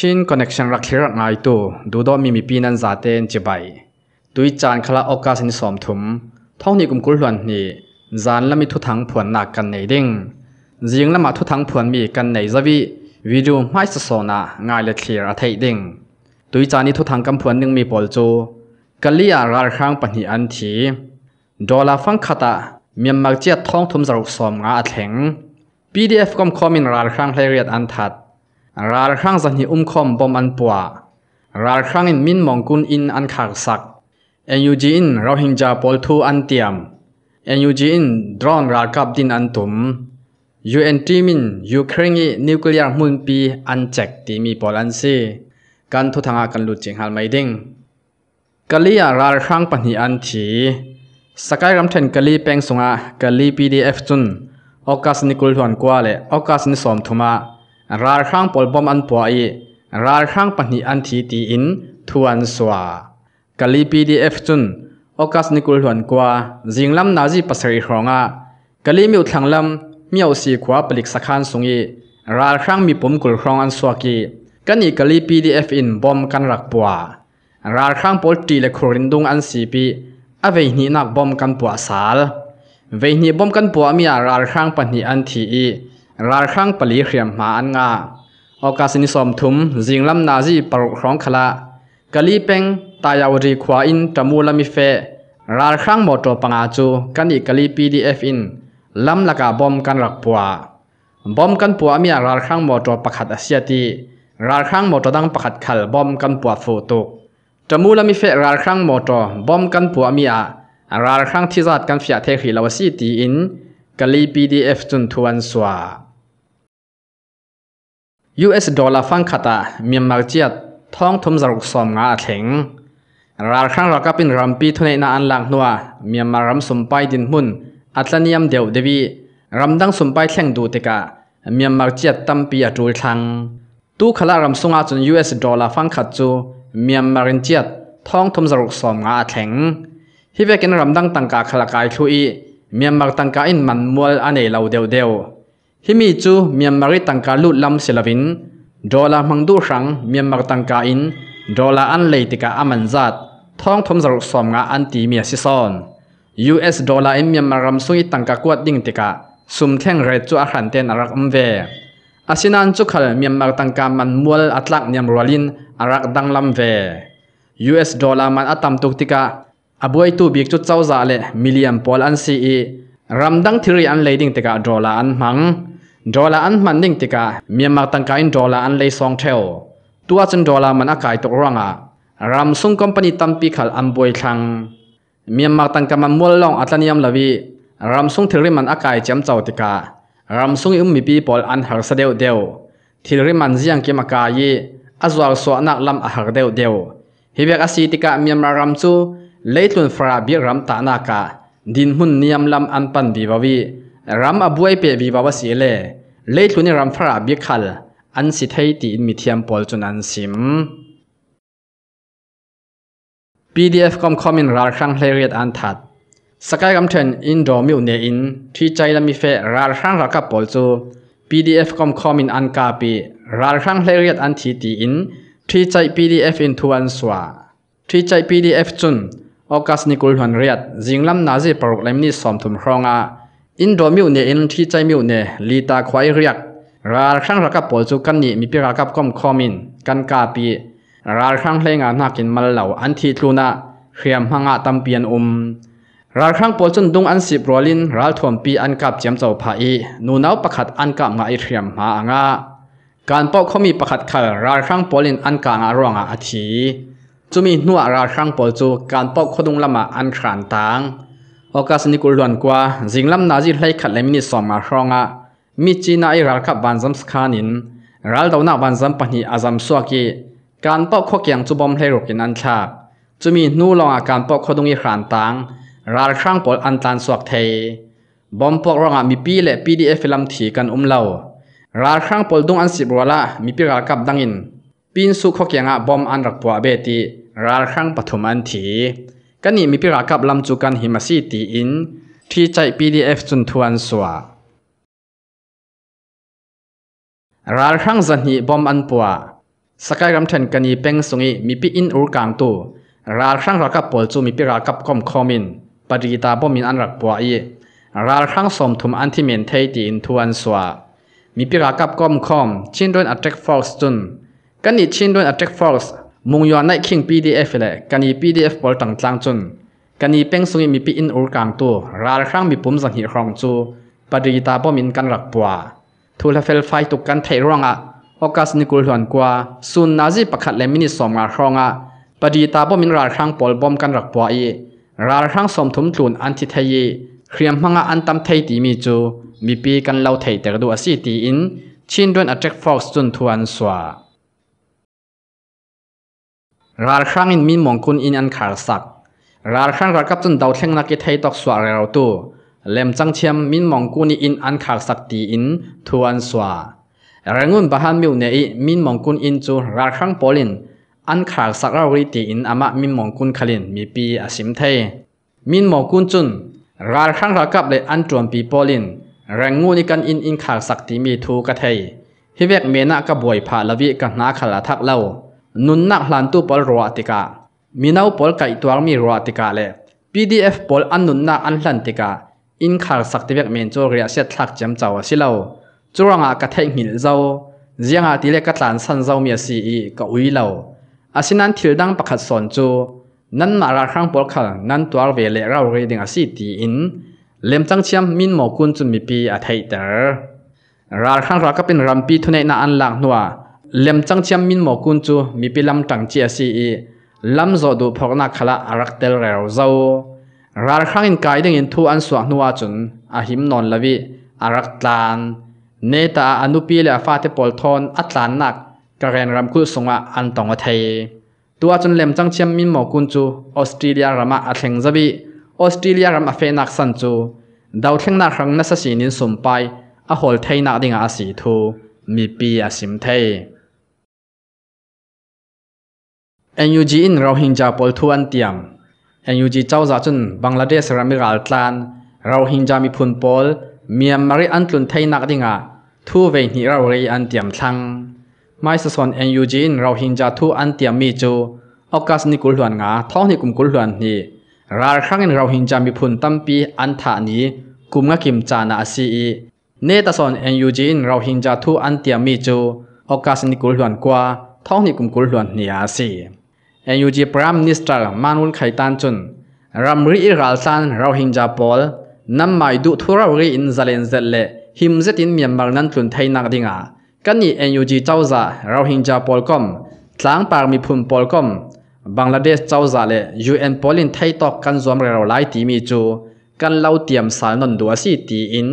ชินคอนเนคชันรักเลรักง่ายตัวดูดอมีมีปีนันซาเตนจะบไปตุยจานคลาโอกาสินสอมถุมท้องนี้กุมกุลหลวนนี่จานละมีทุทังผวนหนักกันในดิ่งยิงละมาทุทังผวนมีกันในจะวิวิดูไม่สะสนะง่ายละเคียร์อทัยดิ่งตุยจานนี้ทุทังกำผวนหนึ่งมีปอลจจกัลลี่อาราครั้งปัญหาอันทีดอลลาฟังคตามีมักเจียท้องทุมสรุปสอมงาอัดแข็งพ PDF ก็คอมมินราครั้งเรียดอันทัดราลครั้งสันหิอุ้มคอมบอมอันปัวราลครั้งอินมินมองกุนอินอันขาดสักเอ็นยูจีอินเราหิงจาปอลทูอันเตียมเอ็นยูจีอินดรอนราลกับดินอันตุมยูเอ็นทีมินยูเครนอีนิวเคลียร์มุนปีอันแจกตีมีปอลันซีกันทุทางกันหลุดจิงฮัลไมดิงกะลีอาราลครั้งปัญหิอันถีสกายรัมเทนกะลีเป่งสงะกะลีพีดีเอฟจุน โอกาสนิกุลทวนกว่าเลยโอกาสนิสอมทุมา rar khang polpom an po i rar khang pahni an thi ti in thuan swa kali pdf chun okas nikul hluan kwa jinglam na ji pasari hronga kali miu thlanglam miau si khwa palik sakhan sungi rar khang mi pom kul hrong an swa ki kani kali pdf in bom kan rak pwa rar khang pol ti le khurin dung an si pi avei ni nak bom kan pwa sal vei ni bom kan pwa mi rar khang pahni an thi i ราครั้งปลีเขียมหาอันงาโอกาสนิสมทุมจิงลำนาจีปรุครองขละกะลีเป็งตายาวรีควาอินจมูลมิเฟราครั้งหมดตัวปังอาจูกันอีกะลีพีดีเอฟอินลำละกาบอมกันรักปัวบอมกันปัวมีราครั้งหมดตัวประคัดอาเซียตีราครั้งหมดตัวดังประคัดขัลบอมกันปัวฟูตุกจมูลมิเฟราครั้งหมดตัวบอมกันปัวมีอาราครั้งที่จัดกันเสียเทคีลาวซีตีอินกะลีพีดีเอฟจุนทวนสวา US ดอลลาร์ฟังขัตาเมียนมาเจียดท้องทมจรุกสมงาเถงราครั้งราก็เป็นรัมปีทุนในาอันหลังนัวเมียนมารัมสมไปดินมุนอัตลนิยมเดียวเดวีรัมดังสมไปแข่งดูเตกะเมียนมาเจียดตั้มปีอาจูทังตู้ขลารัมสงอาจน US ดอลลาร์ฟังขัดจูเมียนมารินเจียดท้องทมจรุกสมงาเถงที่เวกินรัมดังตังกาขลากายทุยเมียนมาตังกาอินมันมัวอันเอเลาเดียวเดียวฮิมีจูเมียนมาริตังกาลุลัมศิลวินดอลามังดูรังเมียนมาตังกาอินดอลาอันเลติกาอามันซัดท้องทมสรุปสอมงาอันตีเมียซิซอน US ดอลลาร์เมียนมารมสุงอยตังกากวดดิ่งติกาสุมแท่งเรจูอาขันเตนอารักอมเวอาศินันจุขลเมียนมาตังกามันมวลอัตลักเนียมรัวลินอารักดังลัมเว US ดอลลาร์มันอัตมตุกติกาอับวยตูบิกจุดเจ้าซาเลมิเลียมพอลอันซีอีรัมดังทิริอันเลดิ่งติกะดอลลาร์อันมังดอลลาร์อันมันดิ่งติกาเมียมาตั้งกานดอลลาร์อันเลยสองเทลตัวจันดอลลาร์มันอากายตกร่างอ่ะรำซุงคอมพานีตัมปีขัลอันบวยทังเมียมาตั้งกามันมวลลองอัตลายมลาวีรัมซุงทิริมันอากายจำเจ้าติการัมซุงอุ้มมีปีปอลอันหัรเสเดวเดวทิริมันเจียงเกมากายีอัจวัลสวนักลำอาหัรเดวเดียวฮิเบกอสีติกาเมียมารซุงเลยตุนฟราบีรัมตานากาดินหุ่นนิยมลำอันปันบีบาวีรำอบวยเปบีบวสีเล่เลนรำพระบิคัลอันสิทธิตีมีเทียมปอลจนันสิม PDF คอมคอมินรารครั้งเลเรียดอันถัดสกายกำเทนอินโดมิวเนอิน ที่ใจละมีเฟรารครั้งรักกับปอลจู PDF คอมคอมินอันกาปีรารครั้งเลเรียดอันทีตีอินที่ใจ PDF อินทวนสวาที่ใจ PDF จุนออกัสนิกุลหันเรียดจิงลำนาจีปรุกเลมนี่สอมถุมครองอาอินโดมิวเนี่ยเอ็นที่ใจมิวเนี่ยลีตาควายเรียกราครั้งรักกับปวดจุกันนี่มีพิการกับก้มคอมินกันกาปีราครั้งเพลงอาหนักกินมาเหล่าอันทีทูนาเขียมหังอาตํมเปียนอุมราครั้งปวดจนดุงอันสิบรอลินราถ่วมปีอันกับเจียมเจ้าพายีนูนาวประคัดอันกับงาอเขียมหา่างาการเปอาเขามีประคัดข่าราครั้งปวลินอันกางอารองอาทีจะมีนัวราครั้งปวดจูการเป้าขดุงละมาอันขานตางโอกาสนี้กุลวนกว่าสิงลำนาจะไลขัดเลมินิสอมาครองะมิจีนาไอรัลขับบันซัมสคานินรัลดาวนาบันซัมปันีอาซัมสวากีการปอกข้อเกียงจุบอมเลรุกินอันชาจุมีนู่ลองอาการปอกข้อดุงอีขานตังรัลครั้งปอลอันตันสวากเทบอมปอกรองะมีปีและปีดีเอฟลำถีกันอุ้มเล่ารัลครั้งปอลดุงอันสิบวัลละมีปีรัลขับดังอินปีนสุข้อเกียงอาบอมอันรักปัวเบตีรัลครั้งปฐมอันถีกันนี่มีพิรากับลำจูกันหิมาซีตีอินที่ใจ PDF จนทวนสวะรารังสันหีบอมอันปัวสกายรัมเทนกันนี่เป็งสุงีมีพิอินอุลกางตูรารังรักับปอลจูมีพิรากับคอมคอมินปฏิตาบอมินอันรักปัวอีรารังสมทุมอันที่เมนเทตีอินทวนสวะมีพิรากับคอมคอมชินโดนอัตเทคฟอลส์จุนกันนี่ชินโดนอัตเทคฟอลส์มุงยอนในคิง PDF เลยกันนี้ PDF บอลต่างจังจนกันนี้เป็นสุงมีปีอินอุลกางตัว ราลครั้งมีปุ่มสังหิรองจูปฏิกิตาบอมินกันรักปัวทุลเฟลไฟตุกกันไทยร่องอ่ะโอกาสนิกุลหวนกว่าซุนนาจีประคัดเลมินิสอมาครองอ่ะปฏิกิตาบอมินราลครั้งปอลบอมกันรักปัวอีราลครั้งสมทุมจูนอันทิเทยเครียมพังอันตำไทยตีมีจู มีปีกันเล่าไทยแต่กระดูอาศีตีอินชินด้วนอัจฉริฟอกซ์จนทวนสว่ารารครั้งอินมีมงคุณอินอันขาดสักรารครั้งรักกับจนดาวเทงนักกีไทยตอกสวาเราตัวเล่มจังเชียมมีมงคุณอินอันขาดสักตีอินทวนสวาเรื่องนุ่นบ้านมิวเนียมีมงคุณอินจูรารครั้งโพลินอันขาดสักเราฤติอินอามามีมงคุณขลินมีปีอาศิมไทยมีมงคุณจุนรารครั้งรักกับเลยอันจวนปีโพลินเรื่องงูนี่กันอินอินขาดสักตีมีทูกะไทยที่เวกเมนะกระบวยผาละวิกัะนาขลาทักเล่านุนนักหลันตู้บอลรัวติกามีนาวบอลไก่ตัวมีรัวติกาเลย PDF บอลอันนุนนักอันหลันติกาอินคาร์สักติเบกเมนจูเรียเสียทักจำเจ้าสิเลาจูรังอากาศหินเจ้าเจียงอาติเลกัตหลันสันเจ้ามีสีอีกอุยเลาอาศินันทิลดังประคัดสอนจูนั่นมาราครั้งบอลขันนั้นตัวเวเลเราเรียดิงอาศิตีอินเลี้ยมจังเชียมมินหมอกุนจุนมีปีอาไทเตอร์ ราครั้งเราก็เป็นรัมปีทุนเอกน่าอันหลังหนัวเลมจังเชียมมินหมอกุนจูมีปิลำตังเจียซีลำโอดูพกนักขละอารักเตลเรอเจ้าราครั้งอินกายดึงอินทูอันสวงนัวจุนอาหิมนอนลวิอารักตานเนตาอนุปีเลฟาเตปอลทอนอัตลานนักกระเรนรำคุสงะอันตองอเทตัวจนเลมจังเชียมมินหมอกุนจูออสเตรเลียรามาอัตเลงจวิออสเตรเลียรามาเฟนักสันจูดาวเทงนักครั้งนัสสีนินสมไปอหอลเทนักดิงอาสีทูมีปีอาสิมเท NUG in Rohingya pol thuan tiam NUG chau za chun Bangladesh ramiral tlan Rohingya mi phun pol Myanmar an tlun thainak dinga thu ve ni rau rei an tiam thlang mai sa son NUG in Rohingya thu an tiam mi chu okas ni kul hluan nga thong ni kum kul hluan ni rar khang in Rohingya mi phun tampi an tha ni kum nga kim chana asi i ne ta son NUG in Rohingya thu an tiam mi chu okas ni kul hluan kwa thong ni kum kul hluan ni asi เอ็นยูจีพรามนิสตร์มานุลไคตันจุนรัมรีอิรัลซันราหิงจาพอลน้ำไม่ดูทุราวีอินซาเลนเซเลหิมเซตินเมียนมาร์นันจุนไทยนักดิงากันนี่เอ็นยูจีเจ้าซาราหิงจาพอลกอมทั้งปารมิพุนพอลกอมบังลาเดชเจ้าซาเลยูเอ็นพอลินไทยตอกกันรวมเราหลายทีมีจูกันเล่าเตรียมสารนนดัวซีตีอิน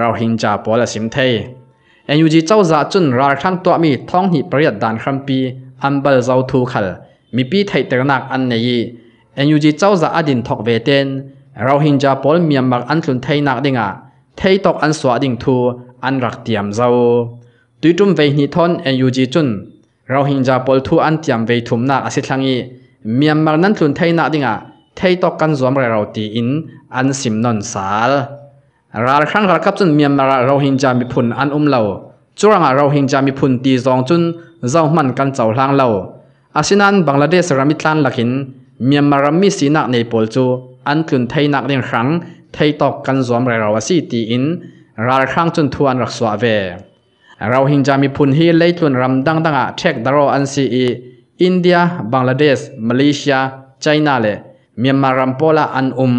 ราหิงจาพอลสิมไทยเอ็นยูจีเจ้าซาจุนรากทั้งตัวมีท้องหิบประหยัดดานครัมปีอันเบลเจ้าทูขัลมีปีไทยตระหนักอันนี้เอ็นยูจีเจ้าจะอดินทอกเวเตนเราหินจะพอลมีมักอันสุนไทยนักดิ่งอ่ะไทยตกอันสวดิ่งทูอันรักเตียมเจ้าตุยจุ่มเวนิทอนเอ็นยูจีจุนเราหินจะพอลทูอันเตียมเวทุมนักอศิทังอีมีมักนั้นสุนไทยนักดิ่งอ่ะไทยตกกันสวมเราตีอินอันสิมนนสาลราครั้งรักกับจุนมียมาเราหินจะมีผลอันอุ้มเราจุรังเราหินจะมีผลตีสองจุนเจ้ามันกันเจ้าหลังเรา asinan bangladesh rami tlan lakin myanmar rami sinak nei pol chu an tlun theinak ning rang thei tok kan zom rai rawasi ti in ral khang chun thuan rak swa ve rau hingja mi phun hi leitlun ram dang danga thek daro an si e india bangladesh malaysia china le myanmar ram pola an um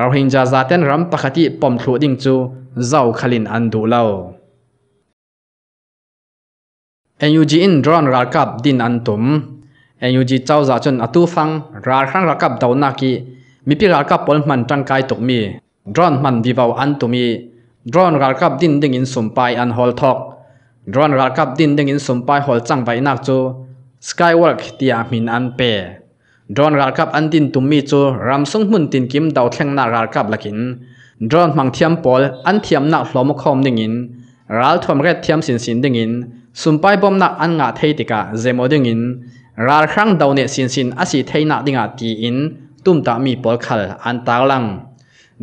rau hingja zaten ram pakhati pom thu ding chu zau khalin an du lo เอ็นยูจีอินดร้อนรักับดินอันตุมเอ็นยูจีเจ้าจ่าจนอตุฟังรักครั้งรักับเดานักีมีพิรักับปนมันจังไกตุมีดร้อนมันวิวาวอันตุมีดร้อนรักับดินดึงอินสุ่มไปอันฮอลท็อกดร้อนรักับดินดึงอินสุ่มไปฮอลจังไปนักจูสกายเวิร์กที่อามินอันเป่ดร้อนรักับอันดินตุมีจูรำซึ่งมุนตินกิมเดาเชียงนารักับละกินดร้อนมังเทียมปอลอันเทียมนักล้อมคอมดึงอินรัลทอมเรตเทียมสินสินดึงอินสุมไปบอมนักอันงาเทติกะเจมอดิ่งอินราครั้งดาวเนสินสินอาศิเที่ยนักดิงาตีอินตุ้มตามีปอลคัลอันตาลัง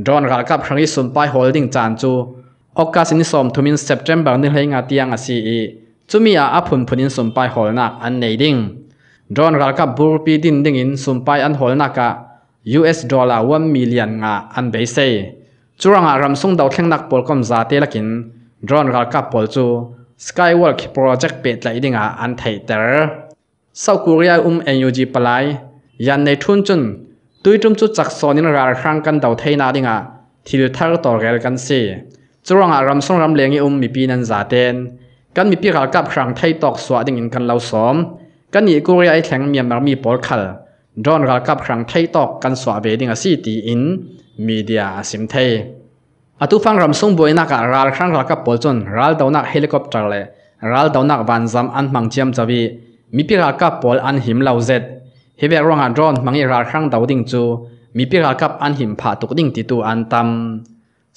ดอนรักับครั้งที่สุมไปโฮลดิ่งจานจูออกาสินสมทุมินเซปเทมเบอร์นิ่เฮงาตียงอาศิอีจุมีอาอพุนพุนินสุมไปโฮลนักอันเนดิงดอนรักับบูร์ปีดินดิงอินสุมไปอันโฮลนักกะยูเอสดอลลาร์วันมิลเลียนงาอันเบเซ่จุรังอารัมสุงดาวเข่งนักปอลคอมซาเตลกินดอนรากับปอลจู Skywalk Project เป็ดไหลดิ่งอ่ะอันไทเตอร์เซากุเรียอุ้มเอ็นยูจีปลายยันในทุนจุนตุยจุมจุดจักสอนินรารั้งกันดาไทยนาดิ่งอ่ะที่ดูทต่อเรลกันสิจรวงอ่ะรำสงรำเลียงอุ้มมีปีนันจาเตนกันมีปีกากับครั้งไทยตอกสวดิ่งกันเล่าสอม กันนี่กุรีไอแข็งเมียมมีปอลคัลดอนกากับครั้งไทยตอกกันสวเบดิ่งอ่ะสี่ตีอินมีเดียสิมไทยอาทุฟังรำซุ่มบุยนักรัลครั้งรักปอลจนรัลดาวนักเฮลิคอปเตอร์เลยรัลดาวนักวันซัมอันมังเจียมจะวีมีพิรักกัปอลอันหิมเลาเซ็ดเฮเบร์รองอันจอนมังยรัลครั้งดาวดิ้งจูมีพิรักกัอันหิมผาตุกดิ้งติดตัวอันตัม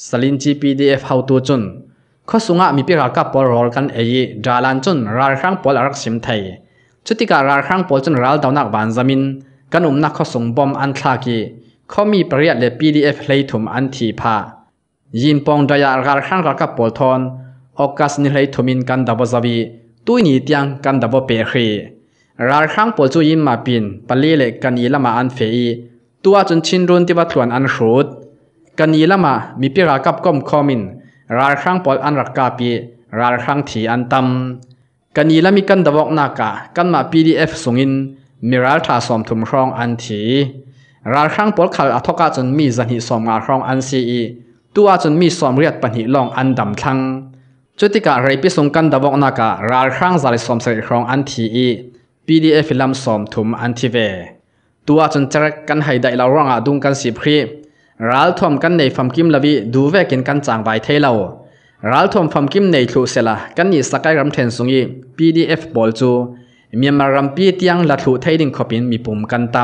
สลินจีพีดีเอฟเฮาตัวจนข้อสุง่ะมีพิรักกัปอลรอลกันเอเ๊ยจาลันจนรัลครั้งปอลรักชิมไทยชุดที่การรัลครั้งปอลจนรัลดาวนักวันซัมินกันอุ้มนักข้อสุ่งบอมอันคากีข้อมีปริยัตเลยพีดีเอฟเลยถุมอันทีผายินปองดายาการขันรักกับปอลทอนโอกาสนิให้ทุ่มินกันดับซาบีตุยนีเตียงกันดับเปรีรากขังปอลจุยินมาปินปลีเล็กกันยีละมาอันเฟอีตัวจนชินรุนที่วัดหลวนอันสุดกันยีละมามีปีรากกับก้มคอมินรากขังปอลอันรักกาปีรากขังถีอันตำกันยีละมีกันดับกนากะกันมาพีดีเอฟสุงินมีรากท่าสมถุมครองอันถีรากขังปอลขัดอัทกาจนมีสันหิสมอาครองอันซีอีตัวจนมีสอมเรียดปัญหิลองอันดำทังจุดที่กะไรพิสงกันดาวกนักะรารครั้งจาริสอมเสร่ครองอันทีอี PDF ลำสอมถุมอันทีเว ตัวจนจรกันให้ได้ลรารงอาดุงกันสิบครีรัลทอมกันในฟัมกิมลวีดูเวกินกันจางใบเทเลารัลทอมฟัมกิมในทูเซลากันนี่สกายรัมเทนสุงี PDF บอลจูมีมารัมปีเตียงละดูเทยดิ่งขบินมีปุ่มกันต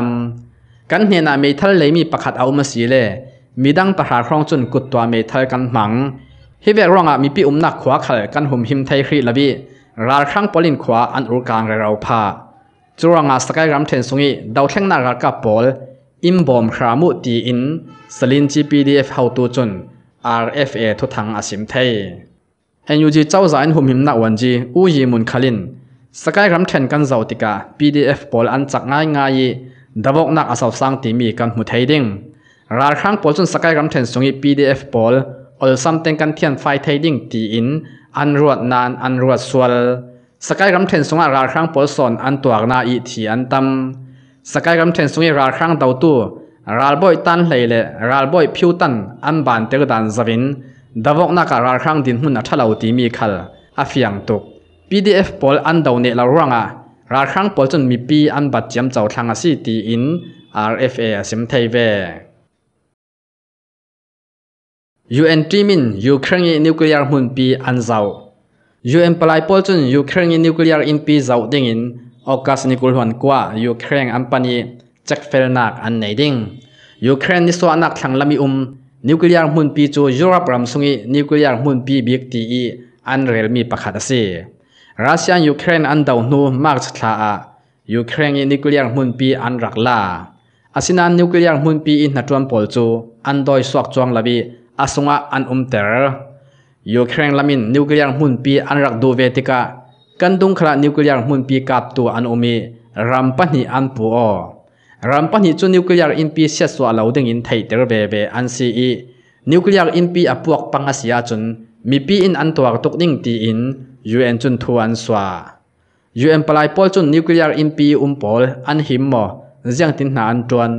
ำกันเหฮนาเมทัลเลยมีประคัดเอามาสีเล่มีดังประหารครองจนกุดตัวเมทัยกันหมังฮิเวกรองอ่ะมีปีอุ้มนักขวาขลกันหุ่มหิมไทยครีละบีรารครั้งปลินขวาอันอุกางเราพาจูรองอ่ะสกายรัมเทนสุงีดาวเช่งนากาัาปอล อิมบอมครามุตีอินสลินจีพีดีเอฟเฮาตูจน RFA ทุทังอาสิมไทยเอ็นยูจีเจ้าสายหุ่มหิมนักวันจีอูยีมุนคลินสกายรัมเทนกันเจ้าติกา PDF ปอลอันจักง่ายง่ายดับกนักอาสัยสร้างตีมีกันหุ่ไทยดิ้งรารครั้งปอลจนสกายกรัมเทนสงอี PDF ปอลอลซัมเต็งกันเทียนไฟททยดิ้งตีอิน อันรวดนานอันรวดสวลสกายกรัมเทนสงอารารครั้งปอลสอนอันตัวนาอีทีอันตำสกายกรัมเทนสงอีรารครั้งเตาตู้รารบอยตันเลยเลรารบอยพิวตันอันบานเตกดันสวินดาวกนักรารครั้งดินหุ่นอัฐเลาตีมีคัลอาฟยยงตุก PDF ปอลอันเดาเนลาร่วงอ่ะรารครั้งปอลจนมีปีอันบัดเจียมเจ้าทางอาซีตีอิน RFA สิมไทยเว UN Timin Ukraine nuclear mun pi an zau UN Palai Polchun Ukraine nuclear in pi zau ding in Okas Nikul Hon kwa Ukraine ampani Jack Felnak an nei ding Ukraine ni so anak thang lami um nuclear mun pi chu Europe ram sungi nuclear mun pi big ti i an rel mi pakhat ase Russia Ukraine an dau nu march tha a Ukraine nuclear mun pi an rak la asina nuclear mun pi in na tuam pol chu an doi suak chuang labi asunga an umter Ukraine lamin nuclear mun pi anrak du vetika kandung khra nuclear mun pi kap tu an umi rampani an pu o rampani chu nuclear in pi sia so lo ding in thai ter ve ve an si i nuclear in pi apuak panga sia chun mi pi in an tuak tok ding ti in UN chun thu an swa UN palai pol chun nuclear in pi um pol an him mo jiang tin na an tuan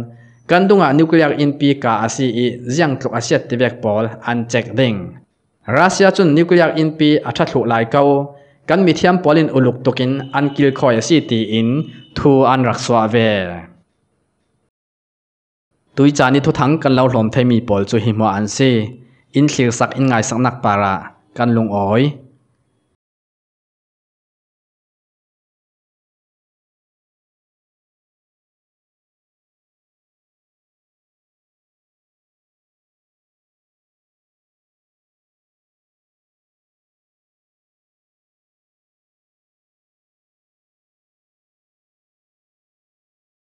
กันดุงะนิวเคลียร์อินพีกาอาศีอียังถูกอาเซียติเวกบอลอันเจ็กดิ่งรัสเซียจุนนิวเคลียร์อินพีอัตถุหลาลเก้ากันมีเทียมปอลินอุลุกตุกินอันกิลคอยสีตีอินทูอันรักสวาเวตุยจานิทุทั้งกันเราหลอมเทมีปอลจุหิมัวอันซีอินสิลสักอินไงสักนักปาระกันลุงอ้อย